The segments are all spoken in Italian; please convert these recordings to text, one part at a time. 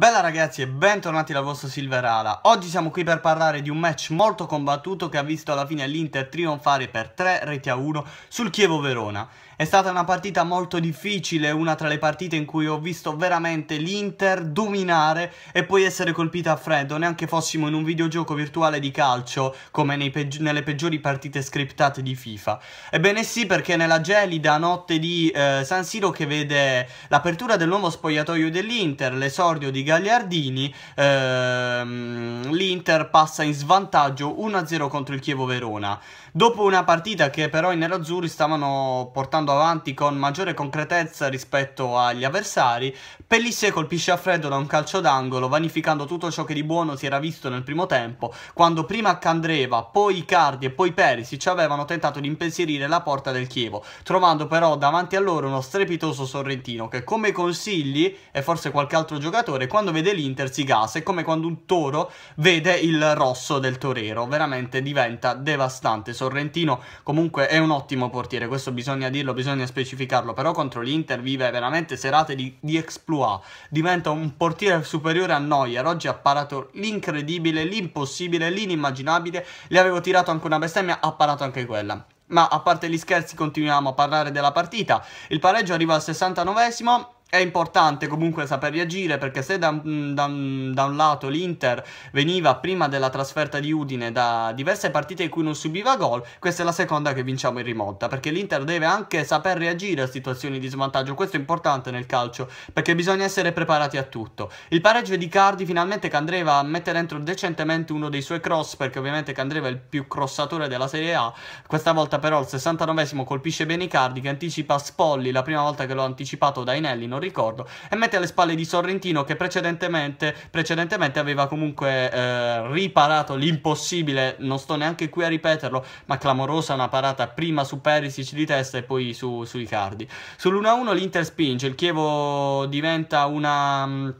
Bella ragazzi e bentornati dal vostro Silverala. Oggi siamo qui per parlare di un match molto combattuto che ha visto alla fine l'Inter trionfare per 3 reti a 1 sul Chievo Verona. È stata una partita molto difficile, una tra le partite in cui ho visto veramente l'Inter dominare e poi essere colpita a freddo, neanche fossimo in un videogioco virtuale di calcio come peggi nelle peggiori partite scriptate di FIFA. Ebbene sì, perché nella gelida notte di eh, San Siro che vede l'apertura del nuovo spogliatoio dell'Inter, l'esordio di Gagliardini ehm, l'Inter passa in svantaggio 1-0 contro il Chievo Verona. Dopo una partita che però i nerazzurri stavano portando avanti con maggiore concretezza rispetto agli avversari, Pellissier colpisce a freddo da un calcio d'angolo, vanificando tutto ciò che di buono si era visto nel primo tempo, quando prima Candreva, poi Cardi e poi Perisic avevano tentato di impensierire la porta del Chievo, trovando però davanti a loro uno strepitoso Sorrentino che come consigli e forse qualche altro giocatore quando vede l'Inter si gasa, è come quando un toro vede il rosso del torero, veramente diventa devastante. Sorrentino comunque è un ottimo portiere, questo bisogna dirlo, bisogna specificarlo, però contro l'Inter vive veramente serate di, di exploit, diventa un portiere superiore a Neuer, oggi ha parato l'incredibile, l'impossibile, l'inimmaginabile, le avevo tirato anche una bestemmia, ha parato anche quella. Ma a parte gli scherzi continuiamo a parlare della partita, il pareggio arriva al 69esimo, è importante comunque saper reagire perché se da, mm, da, da, un lato l'Inter veniva prima della trasferta di Udine da diverse partite in cui non subiva gol, questa è la seconda che vinciamo in rimonta perché l'Inter deve anche saper reagire a situazioni di svantaggio, questo è importante nel calcio perché bisogna essere preparati a tutto. Il pareggio di Cardi finalmente Candreva mette dentro decentemente uno dei suoi cross perché ovviamente Candreva è il più crossatore della Serie A, questa volta però il 69 colpisce bene i Cardi che anticipa Spolli la prima volta che l'ho anticipato da Inelli, non non ricordo, e mette alle spalle di Sorrentino che precedentemente, precedentemente aveva comunque eh, riparato l'impossibile, non sto neanche qui a ripeterlo, ma clamorosa una parata prima su Perisic di testa e poi su, su Icardi. Sull'1-1 l'Inter spinge, il Chievo diventa una mm,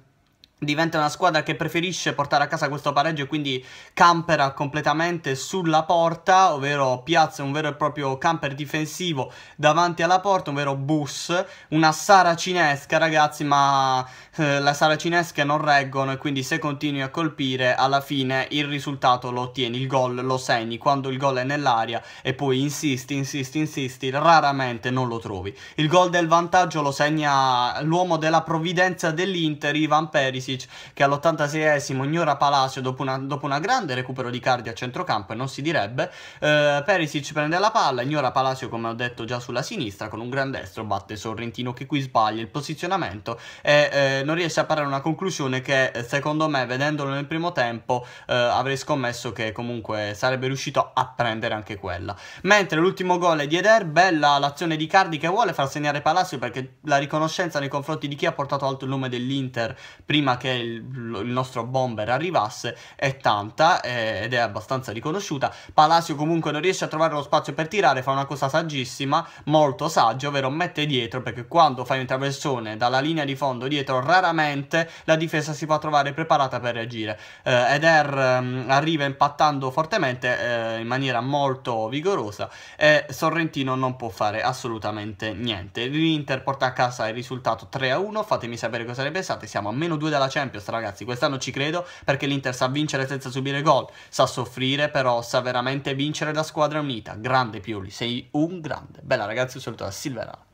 diventa una squadra che preferisce portare a casa questo pareggio e quindi campera completamente sulla porta, ovvero piazza un vero e proprio camper difensivo davanti alla porta, un vero bus, una saracinesca ragazzi, ma eh, la saracinesca non reggono e quindi se continui a colpire alla fine il risultato lo ottieni, il gol lo segni quando il gol è nell'aria e poi insisti, insisti, insisti, raramente non lo trovi. Il gol del vantaggio lo segna l'uomo della provvidenza dell'Inter, Ivan Peris Pulisic che all'86esimo ignora Palacio dopo, dopo, una, grande recupero di Cardi a centrocampo e non si direbbe. Eh, Perisic prende la palla, ignora Palacio come ho detto già sulla sinistra con un gran destro batte Sorrentino che qui sbaglia il posizionamento e eh, non riesce a parare una conclusione che eh, secondo me vedendolo nel primo tempo eh, avrei scommesso che comunque sarebbe riuscito a prendere anche quella. Mentre l'ultimo gol è di Eder, bella l'azione di Cardi che vuole far segnare Palacio perché la riconoscenza nei confronti di chi ha portato alto il nome dell'Inter prima che il, il nostro bomber arrivasse è tanta eh, ed è abbastanza riconosciuta. Palacio comunque non riesce a trovare lo spazio per tirare, fa una cosa saggissima, molto saggia, ovvero mette dietro perché quando fai un traversone dalla linea di fondo dietro raramente la difesa si può trovare preparata per reagire. Eh, Eder um, ehm, arriva impattando fortemente eh, in maniera molto vigorosa e Sorrentino non può fare assolutamente niente. L'Inter porta a casa il risultato 3-1, fatemi sapere cosa ne pensate, siamo a meno 2 dalla la Champions, ragazzi. Quest'anno ci credo perché l'Inter sa vincere senza subire gol, sa soffrire, però sa veramente vincere la squadra unita. Grande Pioli, sei un grande. Bella ragazzi, un saluto da Silverano.